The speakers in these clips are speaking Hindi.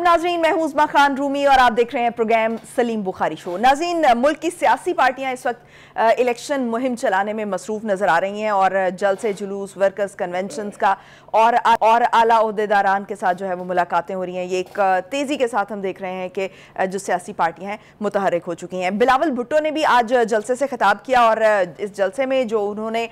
वालेकुम नाजरीन मैं हूज़मा खान रूमी और आप देख रहे हैं प्रोग्राम सलीम बुखारी शो नाजीन मुल्क की सियासी पार्टियां इस वक्त इलेक्शन मुहिम चलाने में मसरूफ़ नज़र आ रही हैं और जल से जुलूस वर्कर्स कन्वेंशन का और आ, और आला अहदेदारान के साथ जो है वो मुलाकातें हो रही हैं ये एक तेज़ी के साथ हम देख रहे हैं कि जो सियासी पार्टियाँ हैं मुतहरक हो चुकी हैं बिलावल भुट्टो ने भी आज जलसे से खिताब किया और इस जलसे में जो उन्होंने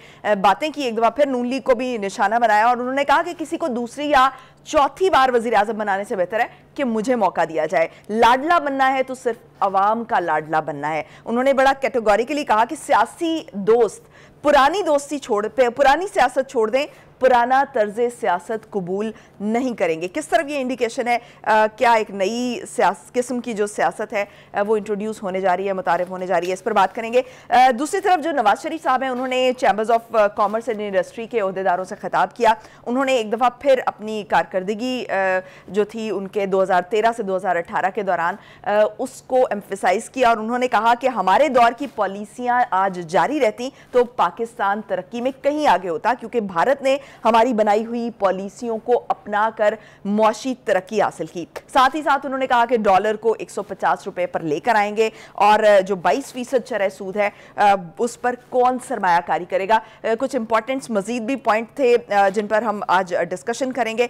बातें की एक दफ़ा फिर नून लीग को भी निशाना बनाया और उन्होंने कहा कि किसी को दूसरी या चौथी बार वजीर आजम बनाने से बेहतर है कि मुझे मौका दिया जाए लाडला बनना है तो सिर्फ आवाम का लाडला बनना है उन्होंने बड़ा कैटेगोरिकली कहा कि सियासी दोस्त पुरानी दोस्ती छोड़ पुरानी सियासत छोड़ दें पुराना तर्ज सियासत कबूल नहीं करेंगे किस तरफ ये इंडिकेशन है आ, क्या एक नई किस्म की जो सियासत है वो इंट्रोड्यूस होने जा रही है मुतारफ होने जा रही है इस पर बात करेंगे आ, दूसरी तरफ जो नवाज शरीफ साहब हैं उन्होंने chambers of commerce and industry के अहदेदारों से खिताब किया उन्होंने एक दफ़ा फिर अपनी कारकर्दगी जो थी उनके तेरह से 2018 के दौरान उसको एम्फिसाइज किया और उन्होंने कहा कि हमारे दौर की पॉलिसियाँ आज जारी रहती तो पाकिस्तान तरक्की में कहीं आगे होता क्योंकि भारत ने हमारी बनाई हुई पॉलिसियों को अपना कर मुआशी तरक्की हासिल की साथ ही साथ उन्होंने कहा कि डॉलर को एक रुपए पर लेकर आएंगे और जो बाईस फीसद चरह सूद है उस पर कौन सरमाकारी करेगा कुछ इंपॉर्टेंट मजीद भी पॉइंट थे जिन पर हम आज डिस्कशन करेंगे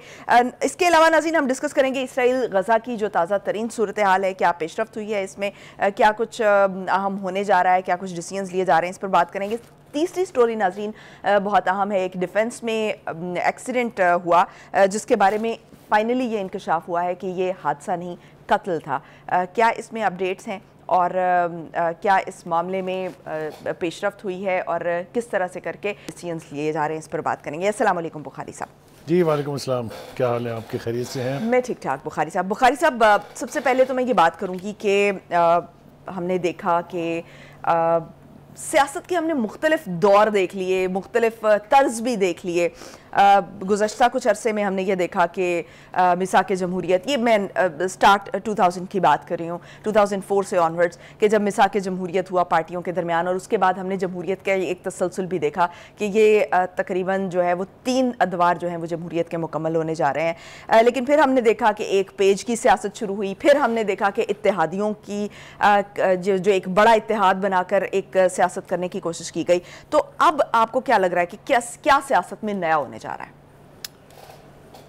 इसके अलावा नाजीन हम डिस्कस करेंगे इसराइल गजा की जो ताज़ा तरीन सूरत हाल है क्या पेशरफ हुई है इसमें क्या कुछ अहम होने जा रहा है क्या कुछ डिसीजन लिए जा रहे हैं इस पर बात करेंगे तीसरी स्टोरी नाजरीन बहुत अहम है एक डिफेंस में एक्सीडेंट हुआ जिसके बारे में फाइनली ये इंकशाफ हुआ है कि ये हादसा नहीं कत्ल था क्या इसमें अपडेट्स हैं और क्या इस मामले में पेशरफ्त हुई है और किस तरह से करके डिसीजन लिए जा रहे हैं इस पर बात करेंगे असलम बुखारी साहब जी वालेकुम अस्सलाम क्या हाल है आपके खरीद से हैं मैं ठीक ठाक बुखारी साहब बुखारी साहब सबसे पहले तो मैं ये बात करूँगी कि हमने देखा कि सियासत के हमने मुख्तलिफ दौर देख लिए मुख्तलिफ तर्ज भी देख लिए गुजशत कुछ अरसे में हमने ये देखा कि मिसा के जमहूरीत ये मैं स्टार्ट 2000 की बात कर रही हूँ 2004 से ऑनवर्ड्स कि जब मिसा के जमहूरीत हुआ पार्टियों के दरमियान और उसके बाद हमने जमहूरीत का एक तसलसल भी देखा कि ये तकरीबन जो है वो तीन अदवार जो हैं वो जमहूरीत के मुकम्मल होने जा रहे हैं लेकिन फिर हमने देखा कि एक पेज की सियासत शुरू हुई फिर हमने देखा कि इतिहादियों की जो, जो एक बड़ा इतिहाद बनाकर एक सियासत करने की कोशिश की गई तो अब आपको क्या लग रहा है कि क्या क्या सियासत में नया होने जा जा रहा है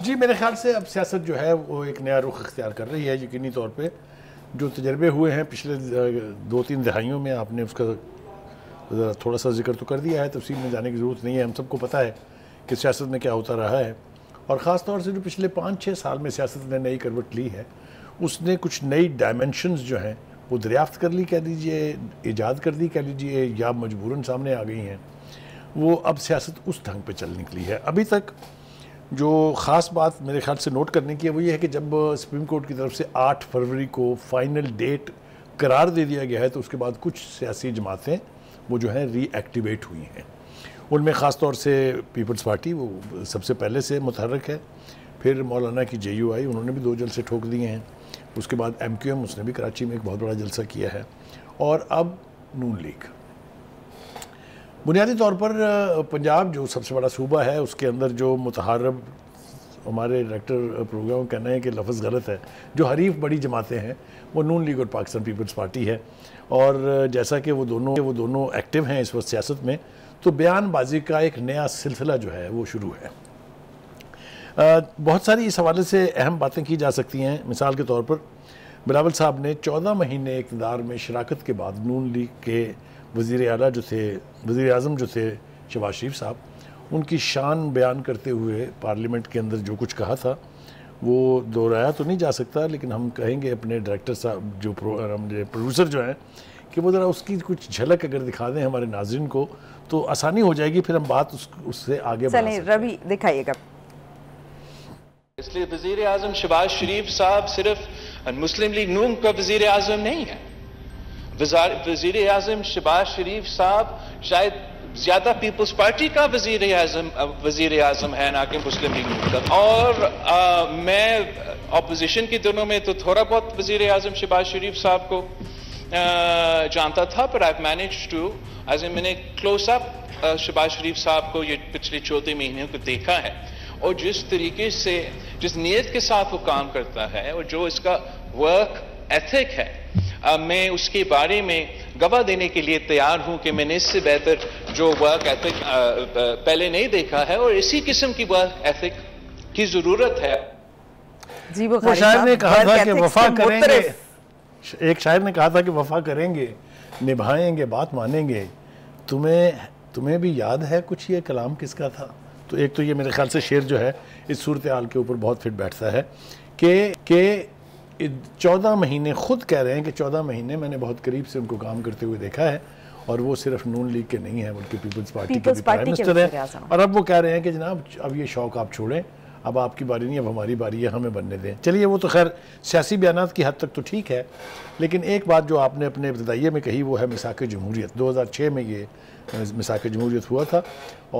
जी मेरे ख्याल से अब सियासत जो है वो एक नया रुख अख्तियार कर रही है यकीनी तौर पर जो तजर्बे हुए हैं पिछले दो तीन दहाइयों में आपने उसका थोड़ा सा जिक्र तो कर दिया है तफसील में जाने की ज़रूरत नहीं है हम सबको पता है कि सियासत में क्या होता रहा है और ख़ास तौर से जो पिछले पाँच छः साल में सियासत ने नई करवट ली है उसने कुछ नई डायमेंशनस जो हैं वो दरियाफ्त कर ली कह दीजिए ईजाद कर दी कह लीजिए या मजबूरन सामने आ गई हैं वो अब सियासत उस ढंग पे चल निकली है अभी तक जो ख़ास बात मेरे ख्याल से नोट करने की है वो ये है कि जब सुप्रीम कोर्ट की तरफ से 8 फरवरी को फाइनल डेट करार दे दिया गया है तो उसके बाद कुछ सियासी जमातें वो जो हैं रीएक्टिवेट हुई हैं उनमें ख़ास तौर से पीपल्स पार्टी वो सबसे पहले से मुतहरक है फिर मौलाना की जे आई उन्होंने भी दो जलसे ठोक दिए हैं उसके बाद एम उसने भी कराची में एक बहुत बड़ा जलसा किया है और अब नून लीग बुनियादी तौर पर पंजाब जो सबसे बड़ा सूबा है उसके अंदर जो मतहरब हमारे डायरेक्टर प्रोग्राम कहना है कि लफ्ज़ गलत है जो हरीफ बड़ी जमातें हैं वो नून लीग और पाकिस्तान पीपल्स पार्टी है और जैसा कि वो दोनों वो दोनों एक्टिव हैं इस वक्त सियासत में तो बयानबाजी का एक नया सिलसिला जो है वो शुरू है आ, बहुत सारी इस हवाले से अहम बातें की जा सकती हैं मिसाल के तौर पर बिलावल साहब ने चौदह महीने इकदार में शराकत के बाद नून लीग के वज़ी अला जो थे वज़र अजम जो थे शबाज शरीफ साहब उनकी शान बयान करते हुए पार्लियामेंट के अंदर जो कुछ कहा था वो दोहराया तो नहीं जा सकता लेकिन हम कहेंगे अपने डायरेक्टर साहब जो प्रोड्यूसर जो हैं कि वो ज़रा उसकी कुछ झलक अगर दिखा दें हमारे नाजरन को तो आसानी हो जाएगी फिर हम बात उस, उससे आगे बढ़ें रवि दिखाइएगा इसलिए वजीर अजम शबाज शरीफ साहब सिर्फ मुस्लिम लीग नून का वजीर अजम नहीं है वजीर अजम शबाज शरीफ साहब शायद ज्यादा पीपल्स पार्टी का वजीर आजम वजीर आजम है ना कि मुस्लिम लीग नून का और आ, मैं अपोजिशन के दिनों में तो थोड़ा बहुत वजीर आजम शबाज शरीफ साहब को आ, जानता था पर आई मैनेज टू एज मैंने क्लोज अप शबाज शरीफ साहब को ये पिछले चौथे महीने को देखा है और जिस तरीके से जिस नीयत के साथ वो काम करता है और जो इसका वर्क एथिक है आ, मैं उसके बारे में गवाह देने के लिए तैयार हूं कि मैंने इससे बेहतर जो वर्क एथिक पहले नहीं देखा है और इसी किस्म की वर्क एथिक की जरूरत है जी वो शायर ने कहा था कि वफा करेंगे एक शायर ने कहा था कि वफा करेंगे निभाएंगे बात मानेंगे तुम्हें तुम्हें भी याद है कुछ ये कलाम किसका था तो एक तो ये मेरे ख्याल से शेर जो है इस सूरत हाल के ऊपर बहुत फिट बैठता है कि चौदह महीने खुद कह रहे हैं कि चौदह महीने मैंने बहुत करीब से उनको काम करते हुए देखा है और वो सिर्फ नून लीग के नहीं है बल्कि पीपल्स पार्टी के प्राइम मिनिस्टर है और अब वो कह रहे हैं कि जनाब अब ये शौक आप छोड़ें अब आपकी बारी नहीं अब हमारी बारी है हमें बनने दें चलिए वो तो खैर सियासी बयान की हद तक तो ठीक है लेकिन एक बात जो आपने अपने इब्तदाइये में कही वो है मिसाक जमहूरीत 2006 में ये मिसाक जमहूरीत हुआ था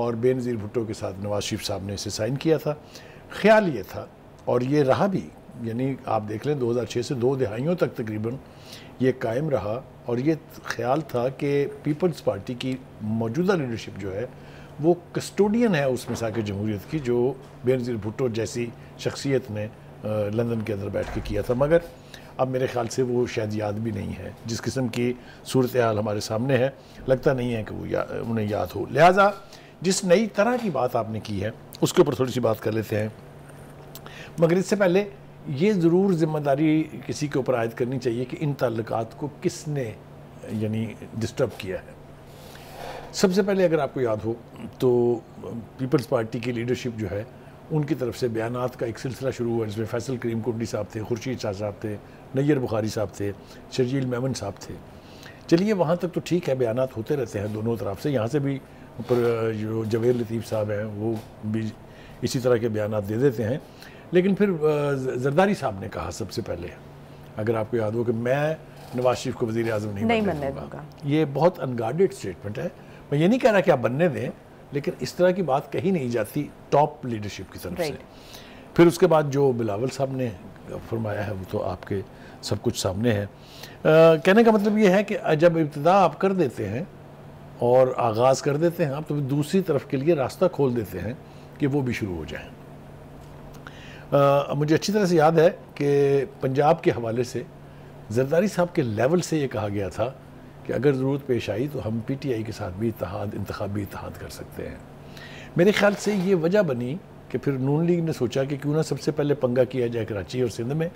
और बेनज़ीर भुट्टो के साथ नवाज शरीफ साहब ने इसे साइन किया था ख्याल ये था और ये रहा भी यानी आप देख लें 2006 से दो दहाइयों तक तकरीबन ये कायम रहा और ये ख्याल था कि पीपल्स पार्टी की मौजूदा लीडरशिप जो है वो कस्टोडियन है उस मिसाक जमहूरीत की जो बेनज़ीर भुट्टो जैसी शख्सियत ने लंदन के अंदर बैठ के किया था मगर अब मेरे ख्याल से वो शायद याद भी नहीं है जिस किस्म की सूरत हाल हमारे सामने है लगता नहीं है कि वो या, उन्हें याद हो लिहाजा जिस नई तरह की बात आपने की है उसके ऊपर थोड़ी सी बात कर लेते हैं मगर इससे पहले ये ज़रूर ज़िम्मेदारी किसी के ऊपर आयद करनी चाहिए कि इन तल्लक को किसने यानी डिस्टर्ब किया है सबसे पहले अगर आपको याद हो तो पीपल्स पार्टी की लीडरशिप जो है उनकी तरफ से बयान का एक सिलसिला शुरू हुआ जिसमें फ़ैसल करीम कुंडी साहब थे खुर्शीद शाह साहब थे नैयर बुखारी साहब थे शर्जील मेमन साहब थे चलिए वहाँ तक तो ठीक है बयान होते रहते हैं दोनों तरफ से यहाँ से भी जो जवेर लतीफ़ साहब हैं वो भी इसी तरह के बयान दे देते हैं लेकिन फिर जरदारी साहब ने कहा सबसे पहले अगर आपको याद हो कि मैं नवाज शरीफ को वजी अजम नहीं, नहीं बनने दूंगा ये बहुत अनगार्डेड स्टेटमेंट है मैं ये नहीं कह रहा कि आप बनने दें लेकिन इस तरह की बात कही नहीं जाती टॉप लीडरशिप की तरफ से फिर उसके बाद जो बिलावल साहब ने फरमाया है वो तो आपके सब कुछ सामने है आ, कहने का मतलब ये है कि जब इब्तदा आप कर देते हैं और आगाज़ कर देते हैं आप तो दूसरी तरफ के लिए रास्ता खोल देते हैं कि वो भी शुरू हो जाए आ, मुझे अच्छी तरह से याद है कि पंजाब के हवाले से जरदारी साहब के लेवल से ये कहा गया था कि अगर ज़रूरत पेश आई तो हम पी टी आई के साथ भी इतिहाद इंतबी इतिहाद कर सकते हैं मेरे ख्याल से ये वजह बनी कि फिर नून लीग ने सोचा कि क्यों ना सबसे पहले पंगा किया जाए कराची और सिंध में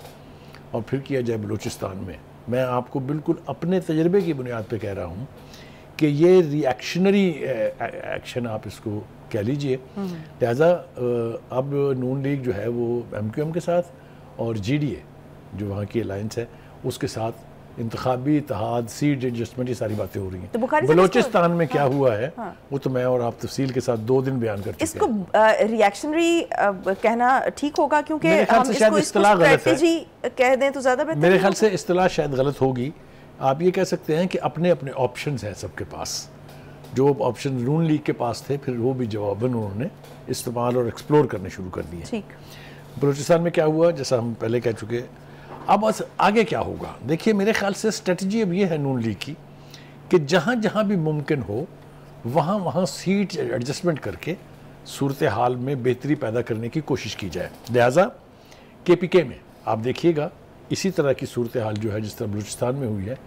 और फिर किया जाए बलूचिस्तान में मैं आपको बिल्कुल अपने तजर्बे की बुनियाद पर कह रहा हूँ कि ये रिएक्शनरी एक्शन आप इसको कह लीजिए लिहाजा अब नून लीग जो है वो एम क्यू एम के साथ और जी डी ए जो वहाँ की अलायंस है उसके साथ इंतबी इतिहाद सीट एडजस्टमेंट ये सारी बातें हो रही हैं तो बलोचिस्तान में क्या हाँ, हुआ है हाँ, वो तो मैं और आप तफसील के साथ दो दिन बयान कर इसको रिएक्शनरी कहना ठीक होगा क्योंकि हम इसको इस्तलाह गलत है कह दें तो ज़्यादा बेहतर मेरे ख्याल से इस्तलाह शायद गलत होगी आप ये कह सकते हैं कि अपने अपने ऑप्शन हैं सबके पास जो ऑप्शन नून लीग के पास थे फिर वो भी जवाबन उन्होंने इस्तेमाल और एक्सप्लोर करने शुरू कर दिए बलूचिस्तान में क्या हुआ जैसा हम पहले कह चुके अब बस आगे क्या होगा देखिए मेरे ख्याल से स्ट्रेटजी अब ये है नून लीग की कि जहाँ जहाँ भी मुमकिन हो वहाँ वहाँ सीट एडजस्टमेंट करके सूरत हाल में बेहतरी पैदा करने की कोशिश की जाए लिहाजा के पी के में आप देखिएगा इसी तरह की सूरत हाल जो है जिस तरह बलूचिस्तान में हुई है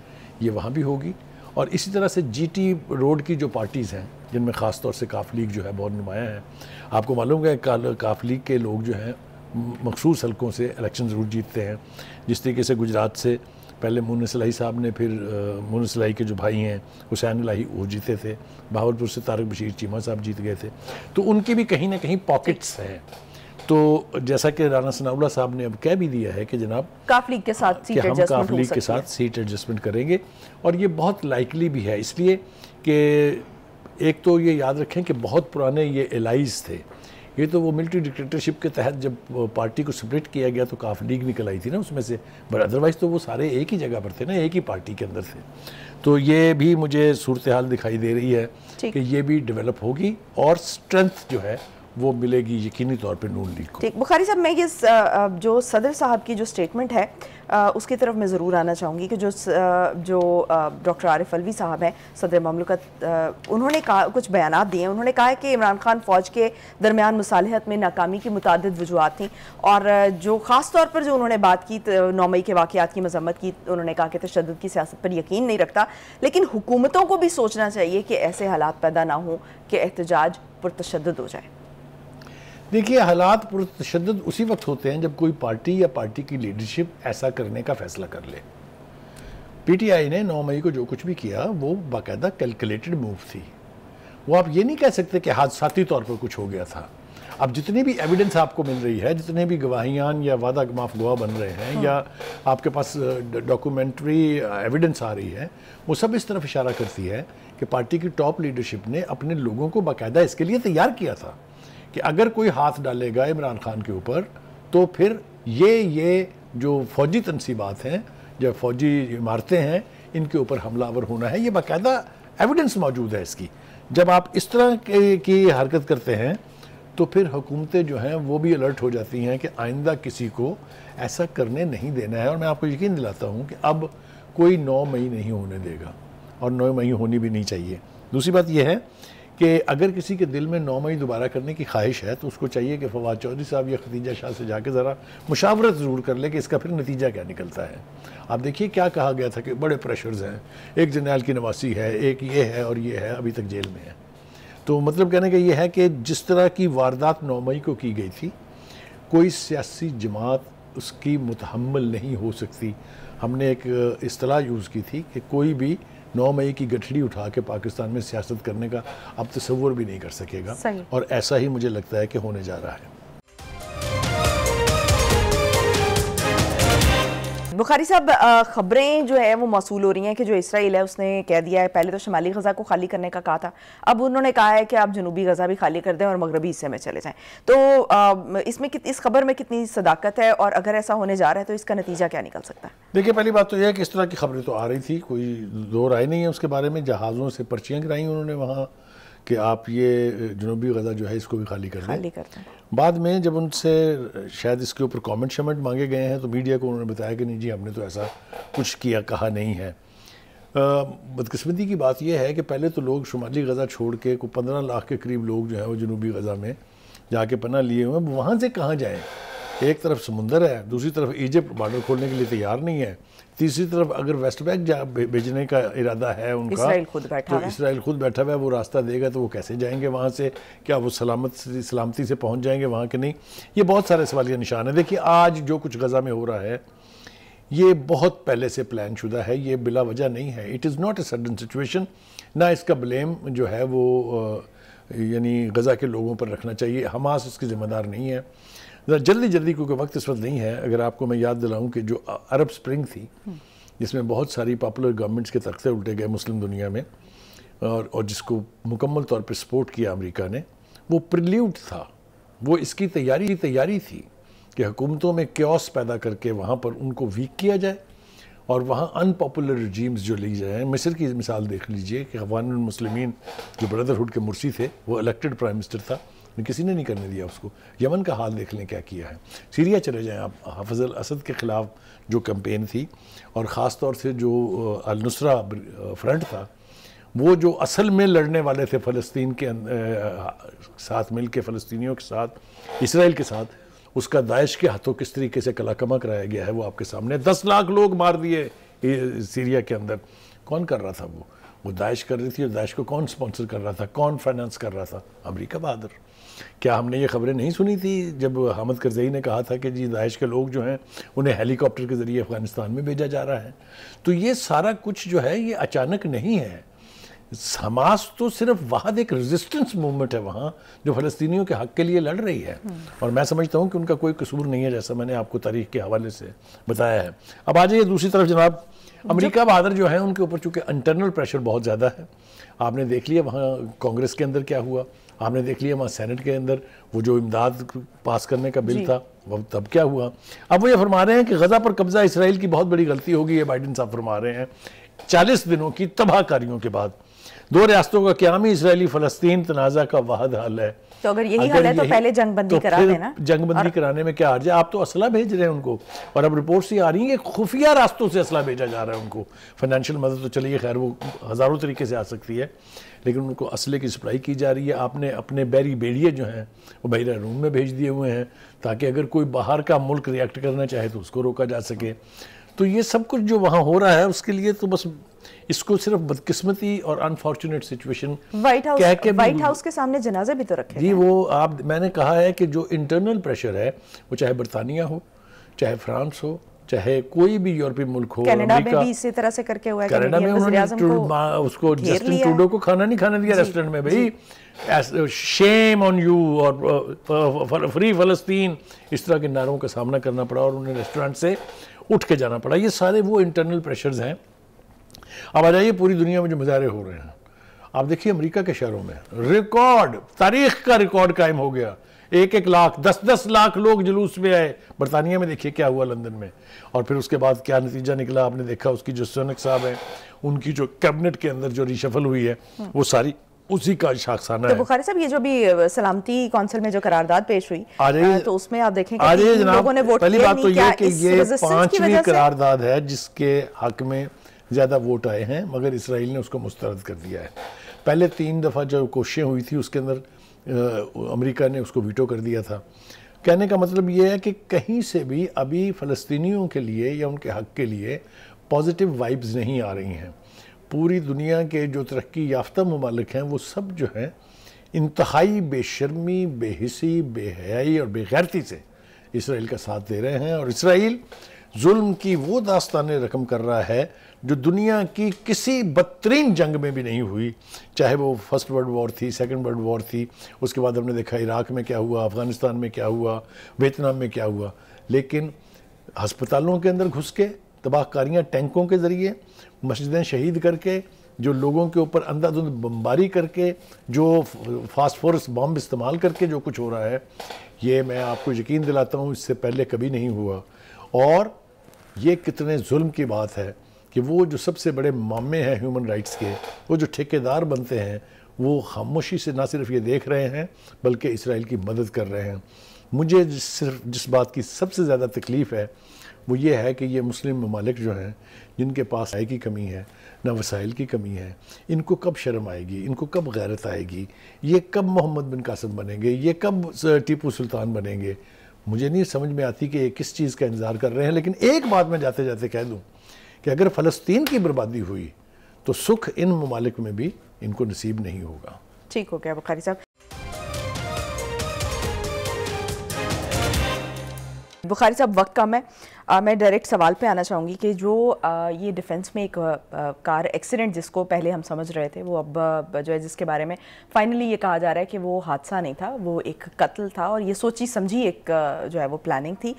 ये वहाँ भी होगी और इसी तरह से जीटी रोड की जो पार्टीज़ हैं जिनमें ख़ास तौर से काफ लीग जो है बहुत नुमाया है आपको मालूम है काफ लीग के लोग जो हैं मखसूस हल्कों से इलेक्शन ज़रूर जीतते हैं जिस तरीके से गुजरात से पहले मून सलाही साहब ने फिर मून सलाही के जो भाई हैं हुसैन लाही वो जीते थे बहावलपुर से तारक बशीर चीमा साहब जीत गए थे तो उनकी भी कहीं ना कहीं पॉकेट्स हैं तो जैसा कि राना सनाउल्ला साहब ने अब कह भी दिया है कि जनाब काफ लीग के साथ सीट हम काफ लीग के साथ सीट एडजस्टमेंट करेंगे और ये बहुत लाइकली भी है इसलिए कि एक तो ये याद रखें कि बहुत पुराने ये एलाइज थे ये तो वो मिलिट्री डिक्टेटरशिप के तहत जब पार्टी को स्प्लिट किया गया तो काफ लीग निकल आई थी ना उसमें से बट अदरवाइज़ तो वो सारे एक ही जगह पर थे ना एक ही पार्टी के अंदर थे तो ये भी मुझे सूरत हाल दिखाई दे रही है कि ये भी डेवलप होगी और स्ट्रेंथ जो है वो मिलेगी यकीनी तौर पे नून लीग को ठीक बुखारी साहब मैं ये जो सदर साहब की जो स्टेटमेंट है उसकी तरफ मैं ज़रूर आना चाहूँगी कि जो जो डॉक्टर आरिफ अलवी साहब हैं सदर ममलकत उन्होंने कहा कुछ बयान दिए हैं उन्होंने कहा है कि इमरान खान फ़ौज के दरमियान मसालहत में नाकामी की मुतद वजूहत थी और जो ख़ास तौर पर जो उन्होंने बात की नौ मई के वाक़ात की मजम्मत की उन्होंने कहा कि तशद की सियासत पर यकीन नहीं रखता लेकिन हुकूमतों को भी सोचना चाहिए कि ऐसे हालात पैदा ना हों कि एहतजाज पुरतद हो जाए देखिए हालात पुरतशद उसी वक्त होते हैं जब कोई पार्टी या पार्टी की लीडरशिप ऐसा करने का फैसला कर ले पीटीआई ने 9 मई को जो कुछ भी किया वो बाकायदा कैलकुलेटेड मूव थी वो आप ये नहीं कह सकते कि हादसाती तौर पर कुछ हो गया था अब जितनी भी एविडेंस आपको मिल रही है जितने भी गवाहियान या वादा माफ गवाह बन रहे हैं हाँ। या आपके पास डॉक्यूमेंट्री एविडेंस आ रही है वो सब इस तरफ इशारा करती है कि पार्टी की टॉप लीडरशिप ने अपने लोगों को बाकायदा इसके लिए तैयार किया था कि अगर कोई हाथ डालेगा इमरान खान के ऊपर तो फिर ये ये जो फौजी तनसीबात हैं जो फौजी इमारतें हैं इनके ऊपर हमलावर होना है ये बाकायदा एविडेंस मौजूद है इसकी जब आप इस तरह के, की हरकत करते हैं तो फिर हुकूमतें जो हैं वो भी अलर्ट हो जाती हैं कि आइंदा किसी को ऐसा करने नहीं देना है और मैं आपको यकीन दिलाता हूँ कि अब कोई नौ मई नहीं होने देगा और नौ मई होनी भी नहीं चाहिए दूसरी बात यह है कि अगर किसी के दिल में नौ मई दोबारा करने की ख्वाहिश है तो उसको चाहिए कि फवाद चौधरी साहब या खतीजा शाह से जाके ज़रा मुशावरत ज़रूर कर ले कि इसका फिर नतीजा क्या निकलता है आप देखिए क्या कहा गया था कि बड़े प्रेशर्स हैं एक जनरल की नवासी है एक ये है और ये है अभी तक जेल में है तो मतलब कहने का ये है कि जिस तरह की वारदात नौ मई को की गई थी कोई सियासी जमात उसकी मुतहमल नहीं हो सकती हमने एक असलाह यूज़ की थी कि कोई भी नौ मई की गठड़ी उठा के पाकिस्तान में सियासत करने का अब तस्वर भी नहीं कर सकेगा और ऐसा ही मुझे लगता है कि होने जा रहा है बुखारी साहब खबरें जो है वो मौसू हो रही हैं कि जो इसराइल है उसने कह दिया है पहले तो शमाली गज़ा को खाली करने का कहा था अब उन्होंने कहा है कि आप जनूबी गज़ा भी खाली कर दें और मगरबी हिस्से में चले जाएं तो इसमें इस खबर में कितनी सदाकत है और अगर ऐसा होने जा रहा है तो इसका नतीजा क्या निकल सकता है देखिए पहली बात तो यह है कि इस तरह की खबरें तो आ रही थी कोई दो राय नहीं है उसके बारे में जहाज़ों से पर्चियाँ गिराई उन्होंने वहाँ कि आप ये जनूबी गजा जो है इसको भी खाली कर दें बाद में जब उनसे शायद इसके ऊपर कमेंट शमेंट मांगे गए हैं तो मीडिया को उन्होंने बताया कि नहीं जी हमने तो ऐसा कुछ किया कहा नहीं है बदकस्मती की बात यह है कि पहले तो लोग शुमाली गज़ा छोड़ के कोई पंद्रह लाख के करीब लोग जो है वो जनूबी गज़ा में जाके पना लिए हुए हैं वहाँ से कहाँ जाएँ एक तरफ समुंदर है दूसरी तरफ इजिप्ट बॉर्डर खोलने के लिए तैयार नहीं है तीसरी तरफ अगर वेस्ट बैंक जा भेजने का इरादा है उनका खुद तो बैठा तो इसराइल खुद बैठा हुआ है वो रास्ता देगा तो वो कैसे जाएंगे वहाँ से क्या वो सलामत सलामती से पहुँच जाएंगे वहाँ के नहीं ये बहुत सारे सवालिया निशान है देखिए आज जो कुछ गज़ा में हो रहा है ये बहुत पहले से प्लान शुदा है ये बिला वजह नहीं है it is not a sudden situation ना इसका ब्लेम जो है वो यानी गज़ा के लोगों पर रखना चाहिए हमास इसकी ज़िम्मेदार नहीं है ज़रा जल्दी जल्दी क्योंकि वक्त इस वक्त नहीं है अगर आपको मैं याद दिलाऊं कि जो अरब स्प्रिंग थी जिसमें बहुत सारी पॉपुलर गवर्नमेंट्स के तख्ते उल्टे गए मुस्लिम दुनिया में और और जिसको मुकम्मल तौर पर सपोर्ट किया अमरीका ने वो प्रिल्यूट था वो इसकी तैयारी तैयारी थी कि हुकूमतों में क्योस पैदा करके वहाँ पर उनको वीक किया जाए और वहाँ अनपॉपुलर रिजीम्स जो ली जाए मिस्र की मिसाल देख लीजिए कि अफवान मुस्लिमीन जो ब्रदरहुड के मुर्सी थे वो इलेक्टेड प्राइम मिनिस्टर था किसी ने नहीं करने दिया उसको यमन का हाल देख लें क्या किया है सीरिया चले जाएँ आप हाफजल असद के ख़िलाफ़ जो कम्पेन थी और ख़ास तौर से जो अलनुसरा फ्रंट था वो जो असल में लड़ने वाले थे फ़लस्तीन के अं, साथ मिल के फ़लस्तियों के साथ इसराइल के साथ उसका दाइश के हाथों किस तरीके से कलाकमा कराया गया है वो आपके सामने दस लाख लोग मार दिए सीरिया के अंदर कौन कर रहा था वो वो दाइश कर रही थी और दाइश को कौन स्पॉन्सर कर रहा था कौन फाइनेंस कर रहा था अमरीका बहादुर क्या हमने ये खबरें नहीं सुनी थी जब हामद करजई ने कहा था कि जी दाइश के लोग जो हैं उन्हें हेलीकॉप्टर के ज़रिए अफ़गानिस्तान में भेजा जा रहा है तो ये सारा कुछ जो है ये अचानक नहीं है समाज तो सिर्फ वहाँ एक रेजिस्टेंस मूवमेंट है वहाँ जो फ़लस्तियों के हक़ के लिए लड़ रही है हम्म। और मैं समझता हूँ कि उनका कोई कसूर नहीं है जैसा मैंने आपको तारीख के हवाले से बताया है अब आ जाइए दूसरी तरफ जनाब अमेरिका बहादुर जो है उनके ऊपर चूँकि इंटरनल प्रेशर बहुत ज़्यादा है आपने देख लिया वहाँ कांग्रेस के अंदर क्या हुआ आपने देख लिया वहाँ सेनेट के अंदर वो जो इमदाद पास करने का बिल था वह तब क्या हुआ अब वो ये फरमा रहे हैं कि गजा पर कब्जा इसराइल की बहुत बड़ी गलती होगी ये बाइडन साहब फरमा रहे हैं चालीस दिनों की तबाहकारियों के बाद दो रियासतों का क्या ही इसराइली फलस्तीन तनाजा का वाहद हल है तो अगर यही हाल है तो पहले जंगबंदी तो करा देना जंगबंदी और... कराने में क्या आ जाए आप तो असला भेज रहे हैं उनको और अब रिपोर्ट्स ये आ रही हैं कि खुफिया रास्तों से असला भेजा जा रहा है उनको फाइनेंशियल मदद तो चलिए खैर वो हज़ारों तरीके से आ सकती है लेकिन उनको असले की सप्लाई की जा रही है आपने अपने बैरी बेड़िए जो हैं वो बहरा रूम में भेज दिए हुए हैं ताकि अगर कोई बाहर का मुल्क रिएक्ट करना चाहे तो उसको रोका जा सके तो ये सब कुछ जो वहाँ हो रहा है उसके लिए तो बस इसको सिर्फ बदकिस्मती और unfortunate situation White House White House के सामने जनाजे भी तो रखे जी वो आप मैंने कहा है कि जो इंटरनल प्रेशर है वो चाहे बरतानिया हो चाहे फ्रांस हो चाहे कोई भी यूरोपीय मुल्क हो कनाडा में भी इसी तरह से करके हुआ है कनाडा में उन्होंने हाँ, उसको जस्टिन ट्रूडो को खाना नहीं खाने दिया रेस्टोरेंट में भाई शेम ऑन यू और फ्री फलस्तीन इस तरह के नारों का सामना करना पड़ा और उन्हें रेस्टोरेंट से उठ के जाना पड़ा ये सारे वो इंटरनल प्रेशर्स हैं अब आ जाइए पूरी दुनिया में जो मुजाहरे हो रहे हैं आप देखिए अमेरिका के शहरों में रिकॉर्ड तारीख का रिकॉर्ड कायम हो गया एक एक लाख दस दस लाख लोग जुलूस में आए बरतानिया में देखिए क्या हुआ लंदन में और फिर उसके बाद क्या नतीजा निकला आपने देखा उसकी जो सोनक साहब हैं उनकी जो कैबिनेट के अंदर जो रिशफल हुई है हम्म। वो सारी उसी का शाखसाना तो बुखारी साहब ये जो भी सलामती काउंसिल में जो करारदाद पेश हुई आ, तो उसमें आप देखें लोगों ने वोट पहली बात तो ये कि ये पांचवी करारदाद है जिसके हक में ज़्यादा वोट आए हैं मगर इसराइल ने उसको मुस्तरद कर दिया है पहले तीन दफ़ा जो कोशिशें हुई थी उसके अंदर अमेरिका ने उसको वीटो कर दिया था कहने का मतलब ये है कि कहीं से भी अभी फ़लस्तीनियों के लिए या उनके हक के लिए पॉजिटिव वाइब्स नहीं आ रही हैं पूरी दुनिया के जो तरक्की याफ्ता ममालिक हैं वो सब जो हैं इंतहाई बेशर्मी बेहिसी बेहयाई और बेगैरती से इसराइल का साथ दे रहे हैं और इसराइल जुल्म की वो दास्तान रकम कर रहा है जो दुनिया की किसी बदतरीन जंग में भी नहीं हुई चाहे वो फर्स्ट वर्ल्ड वॉर थी सेकेंड वर्ल्ड वॉर थी उसके बाद हमने देखा इराक में क्या हुआ अफ़गानिस्तान में क्या हुआ वियतनाम में क्या हुआ लेकिन हस्पतालों के अंदर घुस के तबाहकारियाँ टैंकों के ज़रिए मस्जिदें शहीद करके जो लोगों के ऊपर अंधाधुंध बमबारी करके जो फास्फोरस बॉम्ब इस्तेमाल करके जो कुछ हो रहा है ये मैं आपको यकीन दिलाता हूँ इससे पहले कभी नहीं हुआ और ये कितने जुल्म की बात है कि वो जो सबसे बड़े मामे हैं ह्यूमन राइट्स के वो जो ठेकेदार बनते हैं वो खामोशी से ना सिर्फ ये देख रहे हैं बल्कि इसराइल की मदद कर रहे हैं मुझे जिस सिर्फ जिस बात की सबसे ज़्यादा तकलीफ़ है वो ये है कि ये मुस्लिम ममालिक जो हैं जिनके पास आय की कमी है ना वसाइल की कमी है इनको कब शर्म आएगी इनको कब गैरत आएगी ये कब मोहम्मद बिन कासम बनेंगे ये कब टीपू सुल्तान बनेंगे मुझे नहीं समझ में आती कि किस चीज़ का इंतज़ार कर रहे हैं लेकिन एक बात मैं जाते जाते कह दूँ कि अगर फ़लस्तीन की बर्बादी हुई तो सुख इन ममालिक में भी इनको नसीब नहीं होगा ठीक हो गया बुखारी साहब बुखारी साहब वक्त कम है आ, मैं डायरेक्ट सवाल पे आना चाहूँगी कि जो आ, ये डिफेंस में एक आ, आ, कार एक्सीडेंट जिसको पहले हम समझ रहे थे वो अब जो है जिसके बारे में फाइनली ये कहा जा रहा है कि वो हादसा नहीं था वो एक कत्ल था और ये सोची समझी एक जो है वो प्लानिंग थी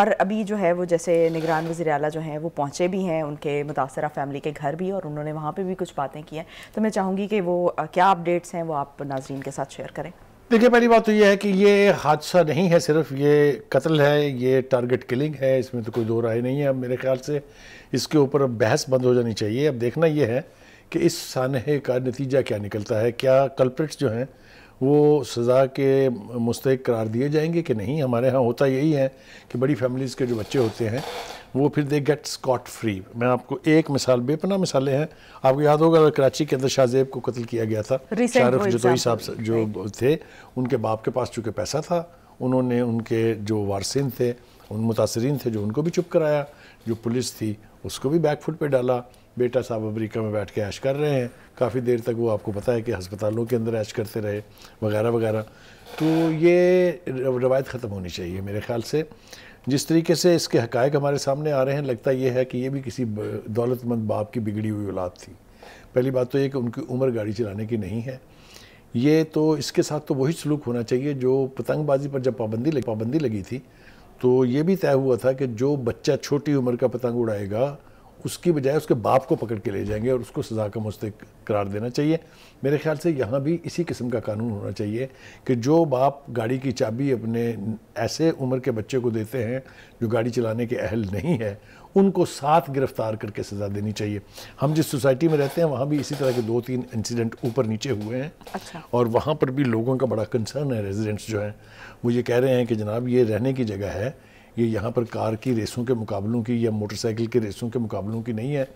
और अभी जो है वो जैसे निगरान वजी अला जो हैं वो पहुँचे भी हैं उनके मुतासर फैमिली के घर भी और उन्होंने वहाँ पर भी कुछ बातें की हैं तो मैं चाहूँगी कि वो क्या अपडेट्स हैं वो आप नाजरीन के साथ शेयर करें देखिए पहली बात तो यह है कि ये हादसा नहीं है सिर्फ ये कत्ल है ये टारगेट किलिंग है इसमें तो कोई दो राय नहीं है अब मेरे ख्याल से इसके ऊपर अब बहस बंद हो जानी चाहिए अब देखना ये है कि इस सानहे का नतीजा क्या निकलता है क्या कल्प्रिट्स जो हैं वो सज़ा के मुस्तक करार दिए जाएंगे कि नहीं हमारे यहाँ होता यही है कि बड़ी फैमिलीज़ के जो बच्चे होते हैं वो फिर दे गेट स्कॉट फ्री मैं आपको एक मिसाल बेपना मिसालें हैं आपको याद होगा कराची के अंदर शाहजेब को कत्ल किया गया था शाहरुख जतोई साहब जो थे उनके बाप के पास चूँकि पैसा था उन्होंने उनके जो वारसिन थे उन मुतासरीन थे जो उनको भी चुप कराया जो पुलिस थी उसको भी बैक फुट पे डाला बेटा साहब अमरीका में बैठ के ऐश कर रहे हैं काफ़ी देर तक वो आपको पता है कि अस्पतालों के अंदर ऐश करते रहे वगैरह वगैरह तो ये रवायत ख़त्म होनी चाहिए मेरे ख्याल से जिस तरीके से इसके हक हमारे सामने आ रहे हैं लगता ये है कि ये भी किसी दौलतमंद बाप की बिगड़ी हुई औलाद थी पहली बात तो ये कि उनकी उम्र गाड़ी चलाने की नहीं है ये तो इसके साथ तो वही सलूक होना चाहिए जो पतंगबाजी पर जब पाबंदी लग, पाबंदी लगी थी तो ये भी तय हुआ था कि जो बच्चा छोटी उम्र का पतंग उड़ाएगा उसकी बजाय उसके बाप को पकड़ के ले जाएंगे और उसको सज़ा का मुस्तक करार देना चाहिए मेरे ख्याल से यहाँ भी इसी किस्म का कानून होना चाहिए कि जो बाप गाड़ी की चाबी अपने ऐसे उम्र के बच्चे को देते हैं जो गाड़ी चलाने के अहल नहीं है उनको साथ गिरफ्तार करके सज़ा देनी चाहिए हम जिस सोसाइटी में रहते हैं वहाँ भी इसी तरह के दो तीन इंसिडेंट ऊपर नीचे हुए हैं अच्छा। और वहाँ पर भी लोगों का बड़ा कंसर्न है रेजिडेंट्स जो हैं वो ये कह रहे हैं कि जनाब ये रहने की जगह है ये यहाँ पर कार की रेसों के मुकाबलों की या मोटरसाइकिल के रेसों के मुकाबलों की नहीं है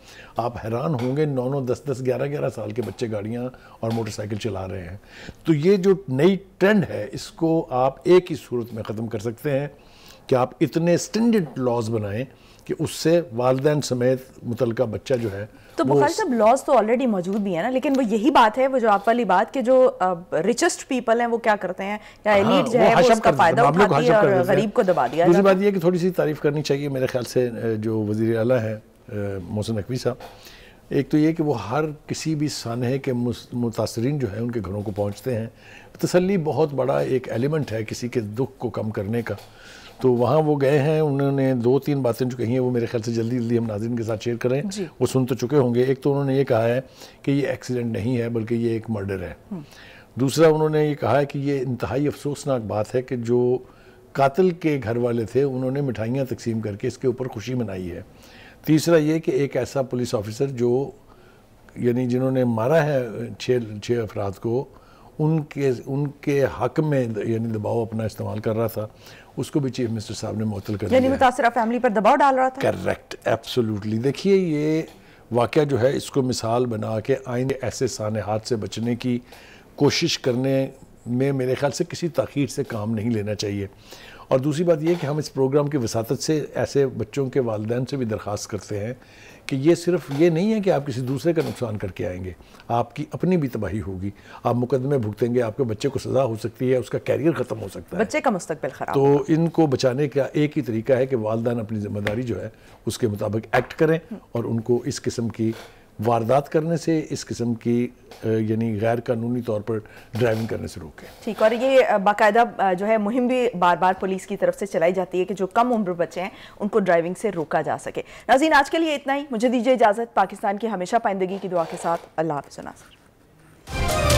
आप हैरान होंगे नौ नौ दस दस ग्यारह ग्यारह साल के बच्चे गाड़ियाँ और मोटरसाइकिल चला रहे हैं तो ये जो नई ट्रेंड है इसको आप एक ही सूरत में ख़त्म कर सकते हैं कि आप इतने स्टेंडर्ड लॉज बनाएं कि उससे वालदे समेत मुतल बच्चा जो है तो बुखारी साहब लॉज तो ऑलरेडी मौजूद भी है ना लेकिन वो यही बात है वो जो आप वाली बात कि जो रिचेस्ट पीपल हैं वो क्या करते हैं या एलीट हाँ, जो है वो उसका फायदा उठाती है और गरीब को दबा दिया दूसरी बात ये कि थोड़ी सी तारीफ करनी चाहिए मेरे ख्याल से जो वजीर अला है मोहसिन नकवी साहब एक तो ये कि वो हर किसी भी सानहे के मुतासरीन जो है उनके घरों को पहुँचते हैं तसली बहुत बड़ा एक एलिमेंट है किसी के दुख को कम करने का तो वहाँ वो गए हैं उन्होंने दो तीन बातें जो कही हैं वो मेरे ख्याल से जल्दी जल्दी हम नाजिन के साथ शेयर करें वो सुन तो चुके होंगे एक तो उन्होंने ये कहा है कि ये एक्सीडेंट नहीं है बल्कि ये एक मर्डर है हम्म। दूसरा उन्होंने ये कहा है कि ये इंतहाई अफसोसनाक बात है कि जो कातिल के घर वाले थे उन्होंने मिठाइयाँ तकसीम करके इसके ऊपर खुशी मनाई है तीसरा ये कि एक ऐसा पुलिस ऑफिसर जो यानी जिन्होंने मारा है छः छः अफराद को उनके उनके हक में यानी दबाव अपना इस्तेमाल कर रहा था उसको भी चीफ मिनिस्टर साहब ने मुतल कर दिया फैमिली पर दबाव डाल रहा था करेक्ट एब्सोल्युटली देखिए ये वाक़ जो है इसको मिसाल बना के आइंद ऐसे सानहात से बचने की कोशिश करने में मेरे ख्याल से किसी तखीर से काम नहीं लेना चाहिए और दूसरी बात यह कि हम इस प्रोग्राम की वसात से ऐसे बच्चों के वालदेन से भी दरख्वास्त करते हैं कि ये सिर्फ ये नहीं है कि आप किसी दूसरे का नुकसान करके आएंगे आपकी अपनी भी तबाही होगी आप मुकदमे भुगतेंगे आपके बच्चे को सजा हो सकती है उसका कैरियर ख़त्म हो सकता है बच्चे का खराब तो इनको बचाने का एक ही तरीका है कि वालदान अपनी जिम्मेदारी जो है उसके मुताबिक एक्ट करें और उनको इस किस्म की वारदात करने से इस किस्म की यानी गैर कानूनी तौर पर ड्राइविंग करने से रोकें ठीक और ये बाकायदा जो है मुहिम भी बार बार पुलिस की तरफ से चलाई जाती है कि जो कम उम्र बच्चे हैं उनको ड्राइविंग से रोका जा सके नाजीन आज के लिए इतना ही मुझे दीजिए इजाज़त पाकिस्तान की हमेशा पाइंदगी की दुआ के साथ अल्लाह हाफिज नासर